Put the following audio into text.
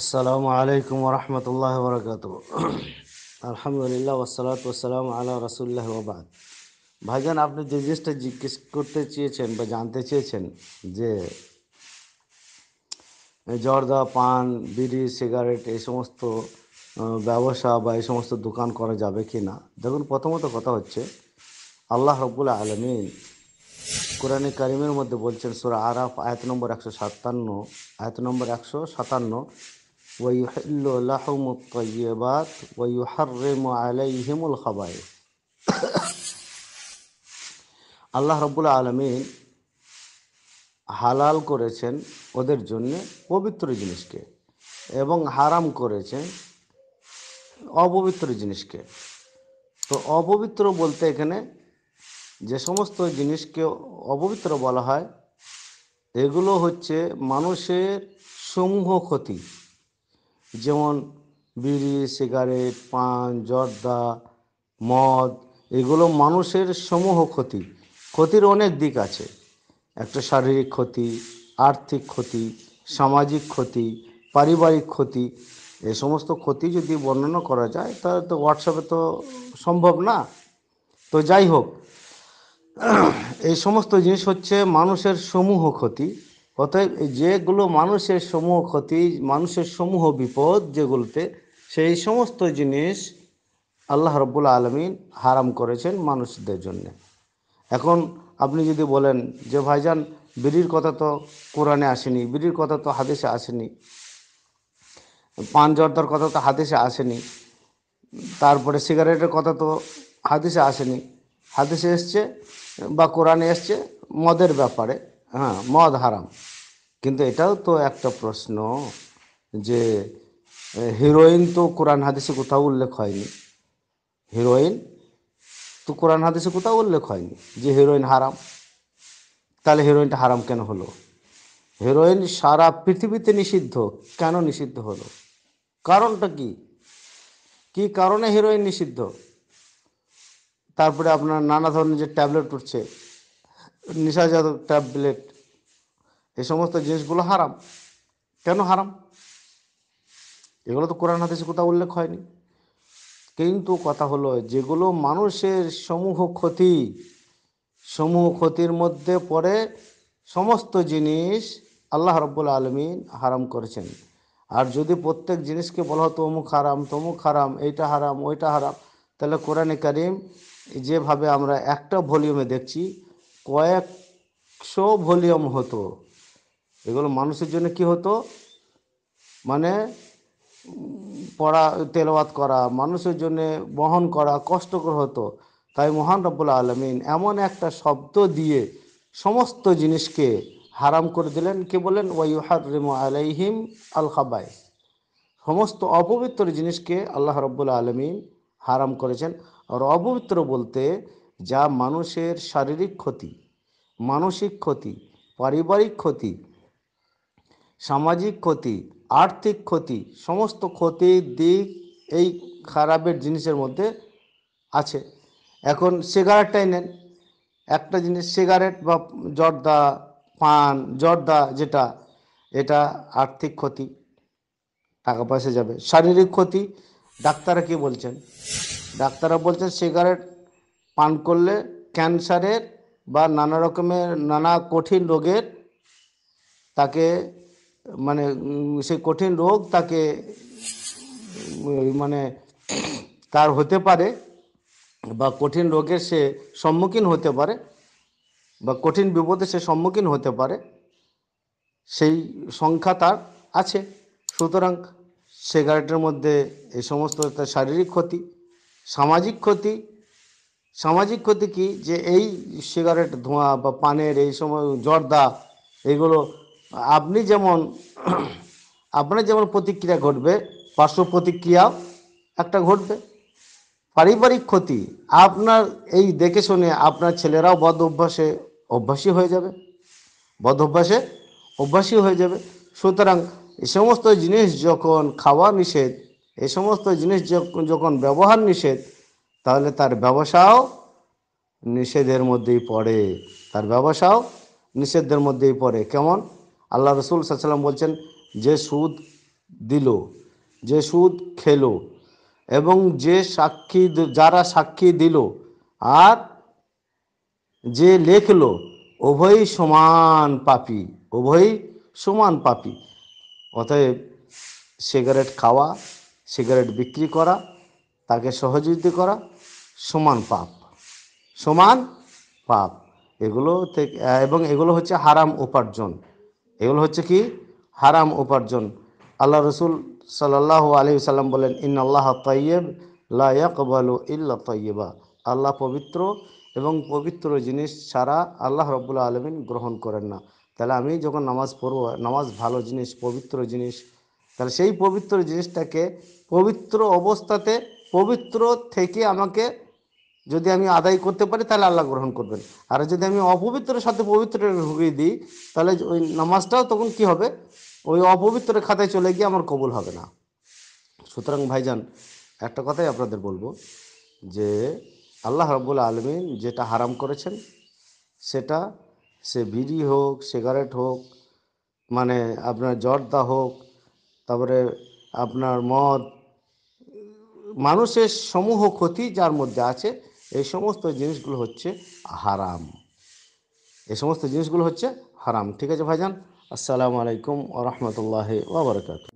আসসালামু আলাইকুম রহমতুল্লাহ বরকাত আলহামদুলিল্লাহ ওসালাত ওসালাম আলা রসুল্লাহ ওবাদ ভাইজান আপনি যে জিনিসটা জিজ্ঞেস করতে চেয়েছেন বা জানতে চেয়েছেন যে জর্দা পান বিড়ি সিগারেট এই সমস্ত ব্যবসা বা এই সমস্ত দোকান করা যাবে কি না দেখুন প্রথমত কথা হচ্ছে আল্লাহ রব্বুল আলমিন কোরআনে কারিমের মধ্যে বলছেন সুরা আরাফ আয়াত নম্বর একশো সাতান্ন আয়াত নম্বর একশো সাতান্ন ويحل لهم الطيبات ويحرم عليهم الخبائث আল্লাহ রব্বুল আলমিন হালাল করেছেন ওদের জন্য পবিত্র জিনিসকে এবং হারাম করেছেন অপবিত্র জিনিসকে তো অপবিত্র বলতে এখানে যে সমস্ত জিনিসকে অপবিত্র বলা হয় এগুলো হচ্ছে মানুষের সমূহ ক্ষতি যেমন বিড়ি সিগারেট পান জর্দা মদ এগুলো মানুষের সমূহ ক্ষতি ক্ষতির অনেক দিক আছে একটা শারীরিক ক্ষতি আর্থিক ক্ষতি সামাজিক ক্ষতি পারিবারিক ক্ষতি এ সমস্ত ক্ষতি যদি বর্ণনা করা যায় তাহলে তো হোয়াটসঅ্যাপে তো সম্ভব না তো যাই হোক এই সমস্ত জিনিস হচ্ছে মানুষের সমূহ ক্ষতি অতএব যেগুলো মানুষের সমূহ ক্ষতি মানুষের সমূহ বিপদ যেগুলোতে সেই সমস্ত জিনিস আল্লাহ রব্বুল আলমিন হারাম করেছেন মানুষদের জন্যে এখন আপনি যদি বলেন যে ভাইজান বিড়ির কথা তো কোরআনে আসেনি বিড়ির কথা তো হাদেশে আসেনি পান জর্দার কথা তো হাদেশে আসেনি তারপরে সিগারেটের কথা তো হাদিসে আসেনি হাদিসে এসছে বা কোরআনে এসছে মদের ব্যাপারে হ্যাঁ মদ হারাম কিন্তু এটাও তো একটা প্রশ্ন যে হিরোইন তো কোরআন হাদিসে কোথাও উল্লেখ হয়নি হিরোইন তো কোরআন হাদিসে কোথাও উল্লেখ হয়নি যে হিরোইন হারাম তাহলে হিরোইনটা হারাম কেন হলো হিরোইন সারা পৃথিবীতে নিষিদ্ধ কেন নিষিদ্ধ হলো কারণটা কি কি কারণে হিরোইন নিষিদ্ধ তারপরে আপনার নানা ধরনের যে ট্যাবলেট উঠছে নিশাজাত ট্যাবলেট এই সমস্ত জিনিসগুলো হারাম কেন হারাম এগুলো তো কোরআন হাতে কোথাও উল্লেখ হয়নি কিন্তু কথা হলো যেগুলো মানুষের সমূহ ক্ষতি সমূহ ক্ষতির মধ্যে পড়ে সমস্ত জিনিস আল্লাহ রব্বুল আলমিন হারাম করেছেন আর যদি প্রত্যেক জিনিসকে বলা হতো অমুক হারাম তমুক হারাম এইটা হারাম ওইটা হারাম তাহলে কোরআনে কারিম যেভাবে আমরা একটা ভলিউমে দেখছি কয়েকশো ভলিউম হতো এগুলো মানুষের জন্য কি হতো মানে পড়া তেলবাদ করা মানুষের জন্য বহন করা কষ্টকর হতো তাই মহান রব্বুল আলমিন এমন একটা শব্দ দিয়ে সমস্ত জিনিসকে হারাম করে দিলেন কে বলেন ওয়াইহার রিমু আলাইহিম আল খাবাই সমস্ত অপবিত্র জিনিসকে আল্লাহ রব্বুল আলমিন হারাম করেছেন আর অপবিত্র বলতে যা মানুষের শারীরিক ক্ষতি মানসিক ক্ষতি পারিবারিক ক্ষতি সামাজিক ক্ষতি আর্থিক ক্ষতি সমস্ত ক্ষতির দিক এই খারাপের জিনিসের মধ্যে আছে এখন সিগারেটটাই নেন একটা জিনিস সিগারেট বা জর্দা পান জর্দা যেটা এটা আর্থিক ক্ষতি টাকা পয়সা যাবে শারীরিক ক্ষতি ডাক্তাররা কি বলছেন ডাক্তাররা বলছেন সিগারেট পান করলে ক্যান্সারের বা নানা রকমের নানা কঠিন রোগের তাকে মানে সেই কঠিন রোগ তাকে মানে তার হতে পারে বা কঠিন রোগের সে সম্মুখীন হতে পারে বা কঠিন বিপদে সে সম্মুখীন হতে পারে সেই সংখ্যা তার আছে সুতরাং সিগারেটের মধ্যে এই সমস্ত তার শারীরিক ক্ষতি সামাজিক ক্ষতি সামাজিক ক্ষতি কী যে এই সিগারেট ধোঁয়া বা পানের এই সময় জর্দা এগুলো আপনি যেমন আপনার যেমন প্রতিক্রিয়া ঘটবে পার্শ্ব প্রতিক্রিয়াও একটা ঘটবে পারিবারিক ক্ষতি আপনার এই দেখে শুনে আপনার ছেলেরাও বদ অভ্যাসে অভ্যাসী হয়ে যাবে বদ অভ্যাসে অভ্যাসী হয়ে যাবে সুতরাং এই সমস্ত জিনিস যখন খাওয়া নিষেধ এই সমস্ত জিনিস যখন ব্যবহার নিষেধ তাহলে তার ব্যবসাও নিষেধের মধ্যেই পড়ে তার ব্যবসাও নিষেধের মধ্যেই পড়ে কেমন আল্লাহ রসুল সাল্লাম বলছেন যে সুদ দিল যে সুদ খেলো এবং যে সাক্ষী যারা সাক্ষী দিল আর যে লেখলো উভয়ই সমান পাপি উভয়ই সমান পাপি অতএব সিগারেট খাওয়া সিগারেট বিক্রি করা তাকে সহযোগিতা করা সমান পাপ সমান পাপ এগুলো থেকে এবং এগুলো হচ্ছে হারাম উপার্জন এগুলো হচ্ছে কি হারাম উপার্জন আল্লাহ রসুল সাল্লাহ আলী সাল্লাম বলেন ইন আল্লাহ তৈয়ব লাকবালু ইল্লা তৈয়বা আল্লাহ পবিত্র এবং পবিত্র জিনিস ছাড়া আল্লাহ রব্বুল্লা আলমিন গ্রহণ করেন না তাহলে আমি যখন নামাজ পড়ব নামাজ ভালো জিনিস পবিত্র জিনিস তাহলে সেই পবিত্র জিনিসটাকে পবিত্র অবস্থাতে পবিত্র থেকে আমাকে যদি আমি আদায় করতে পারি তাহলে আল্লাহ গ্রহণ করবেন আর যদি আমি অপবিত্রের সাথে পবিত্র ঢুকিয়ে দিই তাহলে ওই নামাজটাও তখন কি হবে ওই অপবিত্র খাতায় চলে গিয়ে আমার কবুল হবে না সুতরাং ভাইজান একটা কথাই আপনাদের বলবো যে আল্লাহ রব্বুল আলমিন যেটা হারাম করেছেন সেটা সে বিড়ি হোক সিগারেট হোক মানে আপনার জর্দা হোক তারপরে আপনার মদ মানুষের সমূহ ক্ষতি যার মধ্যে আছে এই সমস্ত জিনিসগুলো হচ্ছে হারাম এই সমস্ত জিনিসগুলো হচ্ছে হারাম ঠিক আছে ভাইজান আসসালামু আলাইকুম ওরহমতুল্লাহ ওবরাকাতু